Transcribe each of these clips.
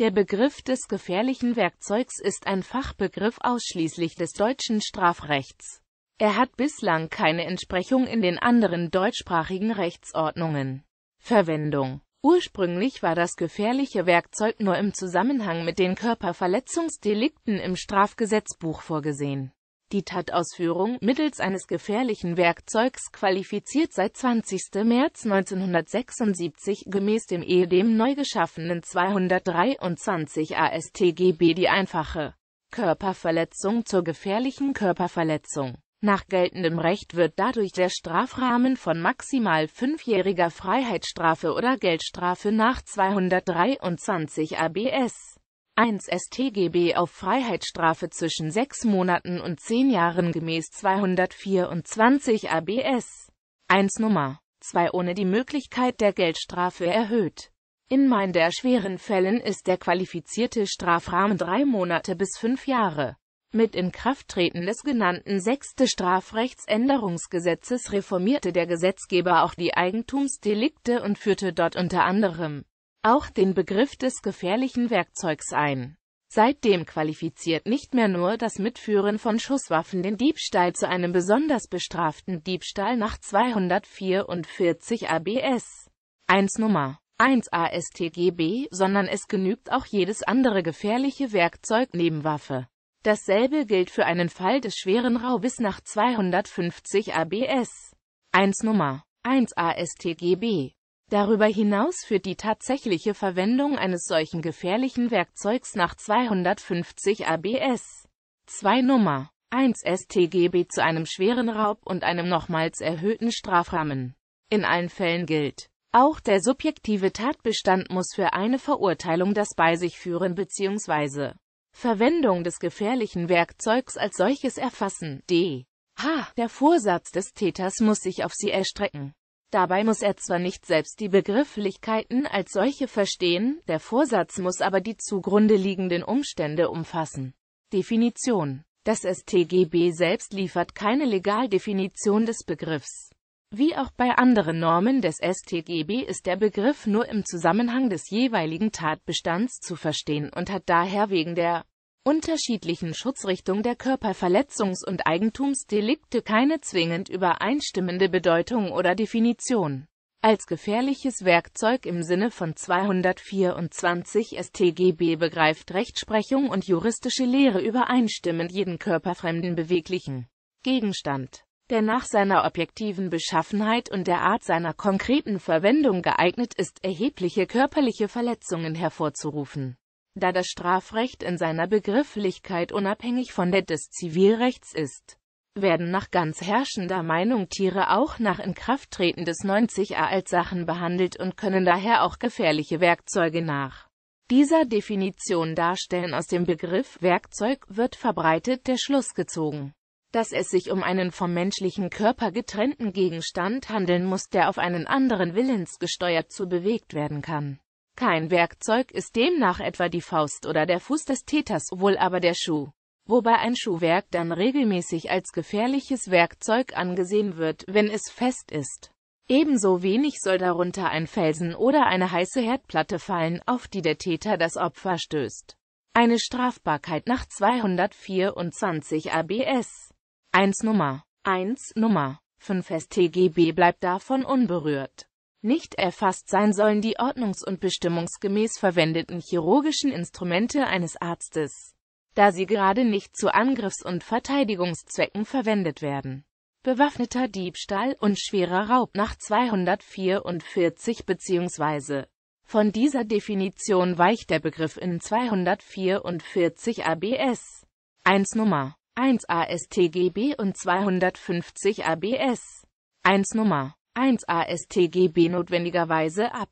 Der Begriff des gefährlichen Werkzeugs ist ein Fachbegriff ausschließlich des deutschen Strafrechts. Er hat bislang keine Entsprechung in den anderen deutschsprachigen Rechtsordnungen. Verwendung Ursprünglich war das gefährliche Werkzeug nur im Zusammenhang mit den Körperverletzungsdelikten im Strafgesetzbuch vorgesehen. Die Tatausführung mittels eines gefährlichen Werkzeugs qualifiziert seit 20. März 1976 gemäß dem ehedem neu geschaffenen 223 ASTGB die einfache Körperverletzung zur gefährlichen Körperverletzung. Nach geltendem Recht wird dadurch der Strafrahmen von maximal fünfjähriger Freiheitsstrafe oder Geldstrafe nach 223 ABS 1 StGB auf Freiheitsstrafe zwischen 6 Monaten und 10 Jahren gemäß 224 ABS 1 Nummer 2 ohne die Möglichkeit der Geldstrafe erhöht. In meinen der schweren Fällen ist der qualifizierte Strafrahmen 3 Monate bis 5 Jahre. Mit Inkrafttreten des genannten 6. Strafrechtsänderungsgesetzes reformierte der Gesetzgeber auch die Eigentumsdelikte und führte dort unter anderem auch den Begriff des gefährlichen Werkzeugs ein. Seitdem qualifiziert nicht mehr nur das Mitführen von Schusswaffen den Diebstahl zu einem besonders bestraften Diebstahl nach 244 ABS 1 Nummer 1 ASTGB, sondern es genügt auch jedes andere gefährliche Werkzeug Nebenwaffe. Dasselbe gilt für einen Fall des schweren Raubes nach 250 ABS 1 Nummer 1 ASTGB. Darüber hinaus führt die tatsächliche Verwendung eines solchen gefährlichen Werkzeugs nach 250 ABS 2 Nummer 1 StGB zu einem schweren Raub und einem nochmals erhöhten Strafrahmen. In allen Fällen gilt, auch der subjektive Tatbestand muss für eine Verurteilung das bei sich führen bzw. Verwendung des gefährlichen Werkzeugs als solches erfassen. D. H. Der Vorsatz des Täters muss sich auf sie erstrecken. Dabei muss er zwar nicht selbst die Begrifflichkeiten als solche verstehen, der Vorsatz muss aber die zugrunde liegenden Umstände umfassen. Definition Das StGB selbst liefert keine Legaldefinition des Begriffs. Wie auch bei anderen Normen des StGB ist der Begriff nur im Zusammenhang des jeweiligen Tatbestands zu verstehen und hat daher wegen der unterschiedlichen Schutzrichtung der Körperverletzungs- und Eigentumsdelikte keine zwingend übereinstimmende Bedeutung oder Definition. Als gefährliches Werkzeug im Sinne von 224 StGB begreift Rechtsprechung und juristische Lehre übereinstimmend jeden körperfremden beweglichen Gegenstand, der nach seiner objektiven Beschaffenheit und der Art seiner konkreten Verwendung geeignet ist, erhebliche körperliche Verletzungen hervorzurufen da das Strafrecht in seiner Begrifflichkeit unabhängig von der des Zivilrechts ist werden nach ganz herrschender Meinung Tiere auch nach Inkrafttreten des 90a als Sachen behandelt und können daher auch gefährliche Werkzeuge nach dieser Definition darstellen. Aus dem Begriff Werkzeug wird verbreitet der Schluss gezogen, dass es sich um einen vom menschlichen Körper getrennten Gegenstand handeln muss, der auf einen anderen Willens gesteuert zu bewegt werden kann. Kein Werkzeug ist demnach etwa die Faust oder der Fuß des Täters, wohl aber der Schuh. Wobei ein Schuhwerk dann regelmäßig als gefährliches Werkzeug angesehen wird, wenn es fest ist. Ebenso wenig soll darunter ein Felsen oder eine heiße Herdplatte fallen, auf die der Täter das Opfer stößt. Eine Strafbarkeit nach 224 ABS 1 Nummer 1 Nummer 5 StGB bleibt davon unberührt nicht erfasst sein sollen die ordnungs- und bestimmungsgemäß verwendeten chirurgischen Instrumente eines Arztes, da sie gerade nicht zu Angriffs- und Verteidigungszwecken verwendet werden. Bewaffneter Diebstahl und schwerer Raub nach 244 bzw. Von dieser Definition weicht der Begriff in 244 ABS 1 Nummer 1 ASTGB und 250 ABS 1 Nummer 1 ASTGB notwendigerweise ab,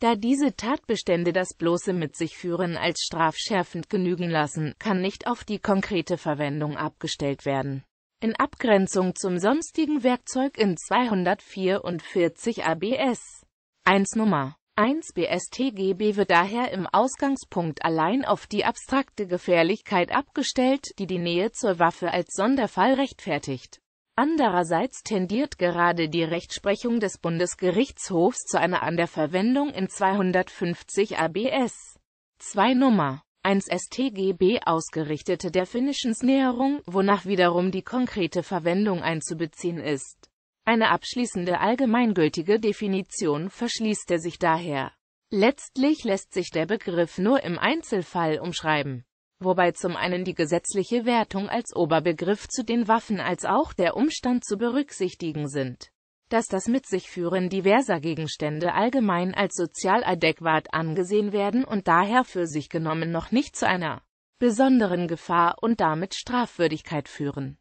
da diese Tatbestände das bloße mit sich führen als strafschärfend genügen lassen, kann nicht auf die konkrete Verwendung abgestellt werden. In Abgrenzung zum sonstigen Werkzeug in 244 ABS 1 Nummer 1 BSTGB wird daher im Ausgangspunkt allein auf die abstrakte Gefährlichkeit abgestellt, die die Nähe zur Waffe als Sonderfall rechtfertigt. Andererseits tendiert gerade die Rechtsprechung des Bundesgerichtshofs zu einer an der Verwendung in 250 ABS 2 Nummer 1 StGB ausgerichtete Definitionsnäherung, wonach wiederum die konkrete Verwendung einzubeziehen ist. Eine abschließende allgemeingültige Definition verschließt er sich daher. Letztlich lässt sich der Begriff nur im Einzelfall umschreiben wobei zum einen die gesetzliche Wertung als Oberbegriff zu den Waffen als auch der Umstand zu berücksichtigen sind, dass das mit sich führen diverser Gegenstände allgemein als sozial adäquat angesehen werden und daher für sich genommen noch nicht zu einer besonderen Gefahr und damit Strafwürdigkeit führen.